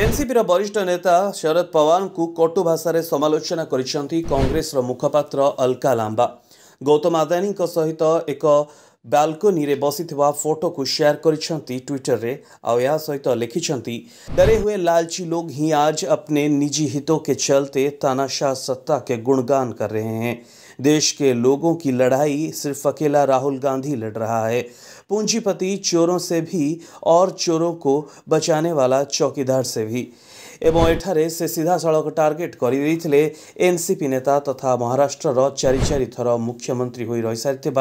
NCP वरिष्ठ नेता शरद पवार को कटु भाषा समालोचना करेस मुखपात्र अलका लांबा गौतम आदानी सहित एक बाल्कोनी में बसी फोटो को शेयर ट्विटर रे सहित लिखिंट डरे हुए लालची लोग ही आज अपने निजी हितों के चलते तानाशाह सत्ता के गुणगान कर रहे हैं देश के लोगों की लड़ाई सिर्फ अकेला राहुल गांधी लड़ रहा है पूंजीपति चोरों से भी और चोरों को बचाने वाला चौकीदार से भी एवं एठारे से सीधा सड़क टार्गेट कर एनसीपी नेता तथा महाराष्ट्र चारि चारि थर मुख्यमंत्री हो रही सारी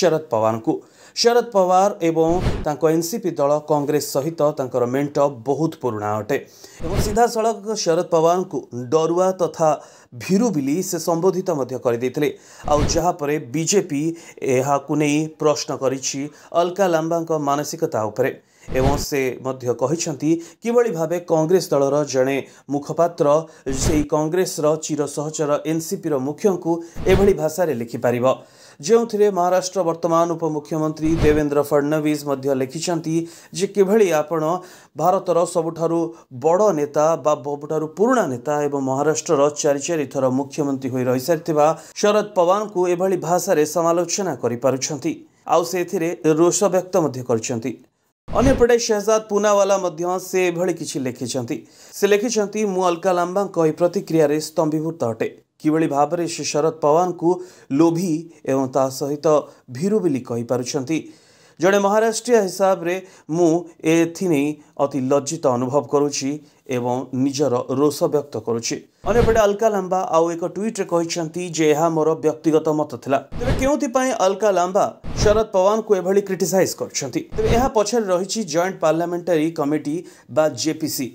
शरद पवार को शरद पवार एवं तांक एनसीपी दल कांग्रेस सहित तांकर मेंट बहुत पुराना अटे एवं सीधा सडक शरद पवार को डरुआ तथा भिरुबिली से संबोधित मध्य कर देथले आ जहा परे बीजेपी एहा कुनेई प्रश्न करिछि अलका लांबा मानसिकता उपरे ଏବଂ ସେ ମଧ୍ୟ କହିଛନ୍ତି କିଭଳି ଭାବେ କଂଗ୍ରେସ ଦଳର ଜଣେ ମୁଖପାତ୍ର ସେହି କଂଗ୍ରେସର ଚିର ସହଚର ଏନ୍ସିପିର ମୁଖ୍ୟଙ୍କୁ ଏଭଳି ଭାଷାରେ ଲେଖିପାରିବ ଯେଉଁଥିରେ ମହାରାଷ୍ଟ୍ର ବର୍ତ୍ତମାନ ଉପମୁଖ୍ୟମନ୍ତ୍ରୀ ଦେବେନ୍ଦ୍ର ଫଡ଼ନବିସ୍ ମଧ୍ୟ ଲେଖିଛନ୍ତି ଯେ କିଭଳି ଆପଣ ଭାରତର ସବୁଠାରୁ ବଡ଼ ନେତା ବା ସବୁଠାରୁ ପୁରୁଣା ନେତା ଏବଂ ମହାରାଷ୍ଟ୍ରର ଚାରି ଚାରିଥର ମୁଖ୍ୟମନ୍ତ୍ରୀ ହୋଇ ରହିସାରିଥିବା ଶରଦ ପୱାରଙ୍କୁ ଏଭଳି ଭାଷାରେ ସମାଲୋଚନା କରିପାରୁଛନ୍ତି ଆଉ ସେଥିରେ ରୋଷ ବ୍ୟକ୍ତ ମଧ୍ୟ କରିଛନ୍ତି अनेपटे शहजाद पुनावाला से भली किसी लिखिं से लिखिं मु अलका लांबा प्रतिक्रिय स्तंभीभूत अटे कि भाव से शरद पवार को लोभी एवं सहित भीरुबिली कही पार्टी ଜଣେ ମହାରାଷ୍ଟ୍ରୀୟ ହିସାବରେ ମୁଁ ଏଥିନେଇ ଅତି ଲଜ୍ଜିତ ଅନୁଭବ କରୁଛି ଏବଂ ନିଜର ରୋଷ ବ୍ୟକ୍ତ କରୁଛି ଅନ୍ୟପଟେ ଅଲକା ଲାମ୍ବା ଆଉ ଏକ ଟ୍ୱିଟ୍ରେ କହିଛନ୍ତି ଯେ ଏହା ମୋର ବ୍ୟକ୍ତିଗତ ମତ ଥିଲା ତେବେ କେଉଁଥିପାଇଁ ଅଲକା ଲାମ୍ବା ଶରଦ ପୱାରଙ୍କୁ ଏଭଳି କ୍ରିଟିସାଇଜ୍ କରିଛନ୍ତି ତେବେ ଏହା ପଛରେ ରହିଛି ଜଏଣ୍ଟ ପାର୍ଲାମେଣ୍ଟାରୀ କମିଟି ବା ଜେପିସି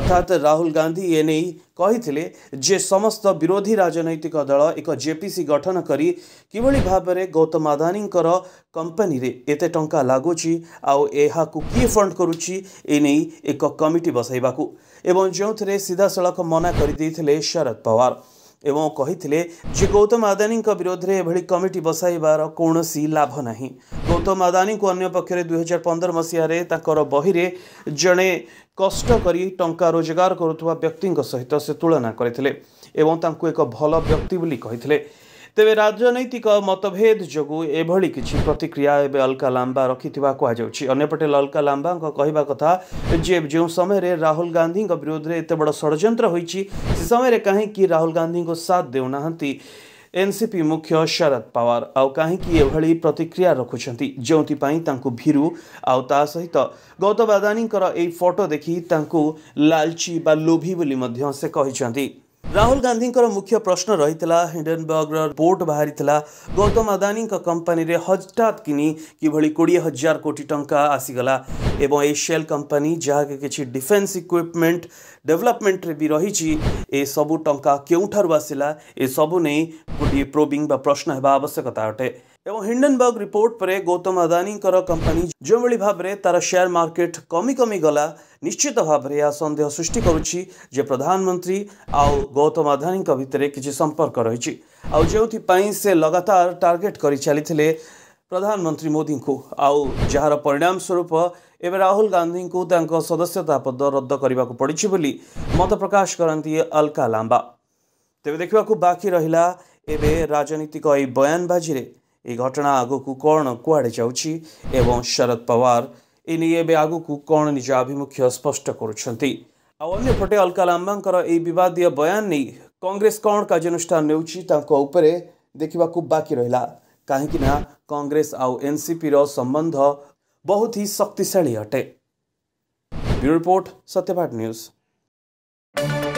अर्थात राहुल गांधी एनेई एनै जे समस्त विरोधी राजनैतिक दल एक जेपीसी गठन किभली भावना गौतम आदानीको कम्पानीले एक्टा लागु आउन्ड गरु एक कमिटी बसैवाक सीधा सड़क मना गरिदिएले शरद पावार ए गौतम आदानी विरोधले एभरि कमिटी बसैबार कि लाभ नै ଗୌତମ ଆଦାନୀଙ୍କୁ ଅନ୍ୟ ପକ୍ଷରେ ଦୁଇହଜାର ପନ୍ଦର ମସିହାରେ ତାଙ୍କର ବହିରେ ଜଣେ କଷ୍ଟ କରି ଟଙ୍କା ରୋଜଗାର କରୁଥିବା ବ୍ୟକ୍ତିଙ୍କ ସହିତ ସେ ତୁଳନା କରିଥିଲେ ଏବଂ ତାଙ୍କୁ ଏକ ଭଲ ବ୍ୟକ୍ତି ବୋଲି କହିଥିଲେ ତେବେ ରାଜନୈତିକ ମତଭେଦ ଯୋଗୁଁ ଏଭଳି କିଛି ପ୍ରତିକ୍ରିୟା ଏବେ ଅଲକା ଲାମ୍ବା ରଖିଥିବା କୁହାଯାଉଛି ଅନ୍ୟପଟେ ଅଲକା ଲାମ୍ବାଙ୍କ କହିବା କଥା ଯେ ଯେଉଁ ସମୟରେ ରାହୁଲ ଗାନ୍ଧୀଙ୍କ ବିରୋଧରେ ଏତେ ବଡ଼ ଷଡ଼ଯନ୍ତ୍ର ହୋଇଛି ସେ ସମୟରେ କାହିଁକି ରାହୁଲ ଗାନ୍ଧୀଙ୍କୁ ସାଥ ଦେଉନାହାନ୍ତି एनसीपी मुख्य शरद पवार आउ कहीं प्रतिक्रिया रखुंट जो भीरु आउ सहित गौतम आदानी फटो देखी लालची बा लोभी से कहते हैं ରାହୁଲ ଗାନ୍ଧୀଙ୍କର ମୁଖ୍ୟ ପ୍ରଶ୍ନ ରହିଥିଲା ହିଣ୍ଡେନବର୍ଗର ରିପୋର୍ଟ ବାହାରିଥିଲା ଗୌତମ ଆଦାନୀଙ୍କ କମ୍ପାନୀରେ ହଠାତ୍ କିନି କିଭଳି କୋଡ଼ିଏ ହଜାର କୋଟି ଟଙ୍କା ଆସିଗଲା ଏବଂ ଏ ସେଲ୍ କମ୍ପାନୀ ଯାହାକି କିଛି ଡିଫେନ୍ସ ଇକ୍ୱିପମେଣ୍ଟ ଡେଭଲପମେଣ୍ଟରେ ବି ରହିଛି ଏସବୁ ଟଙ୍କା କେଉଁଠାରୁ ଆସିଲା ଏସବୁ ନେଇ ଗୋଟିଏ ପ୍ରୋବିଂ ବା ପ୍ରଶ୍ନ ହେବା ଆବଶ୍ୟକତା ଅଟେ ଏବଂ ହିଣ୍ଡନବର୍ଗ ରିପୋର୍ଟ ପରେ ଗୌତମ ଆଦାନୀଙ୍କର କମ୍ପାନୀ ଯେଉଁଭଳି ଭାବରେ ତା'ର ସେୟାର ମାର୍କେଟ କମି କମି ଗଲା ନିଶ୍ଚିତ ଭାବରେ ଏହା ସନ୍ଦେହ ସୃଷ୍ଟି କରୁଛି ଯେ ପ୍ରଧାନମନ୍ତ୍ରୀ ଆଉ ଗୌତମ ଆଦାନୀଙ୍କ ଭିତରେ କିଛି ସମ୍ପର୍କ ରହିଛି ଆଉ ଯେଉଁଥିପାଇଁ ସେ ଲଗାତାର ଟାର୍ଗେଟ୍ କରି ଚାଲିଥିଲେ ପ୍ରଧାନମନ୍ତ୍ରୀ ମୋଦିଙ୍କୁ ଆଉ ଯାହାର ପରିଣାମ ସ୍ୱରୂପ ଏବେ ରାହୁଲ ଗାନ୍ଧୀଙ୍କୁ ତାଙ୍କ ସଦସ୍ୟତା ପଦ ରଦ୍ଦ କରିବାକୁ ପଡ଼ିଛି ବୋଲି ମତ ପ୍ରକାଶ କରନ୍ତି ଅଲକା ଲାମ୍ବା ତେବେ ଦେଖିବାକୁ ବାକି ରହିଲା ଏବେ ରାଜନୀତିକ ଏହି ବୟାନବାଜିରେ ଏହି ଘଟଣା ଆଗକୁ କ'ଣ କୁଆଡ଼େ ଯାଉଛି ଏବଂ ଶରଦ ପାୱାର ଏ ନେଇ ଏବେ ଆଗକୁ କ'ଣ ନିଜ ଆଭିମୁଖ୍ୟ ସ୍ପଷ୍ଟ କରୁଛନ୍ତି ଆଉ ଅନ୍ୟପଟେ ଅଲକା ଲାମ୍ବାଙ୍କର ଏହି ବିବାଦୀୟ ବୟାନ ନେଇ କଂଗ୍ରେସ କ'ଣ କାର୍ଯ୍ୟାନୁଷ୍ଠାନ ନେଉଛି ତାଙ୍କ ଉପରେ ଦେଖିବାକୁ ବାକି ରହିଲା କାହିଁକିନା କଂଗ୍ରେସ ଆଉ ଏନ୍ସିପିର ସମ୍ବନ୍ଧ ବହୁତ ହିଁ ଶକ୍ତିଶାଳୀ ଅଟେ ବ୍ୟୁରୋ ରିପୋର୍ଟ ସତ୍ୟପାଠ ନ୍ୟୁଜ୍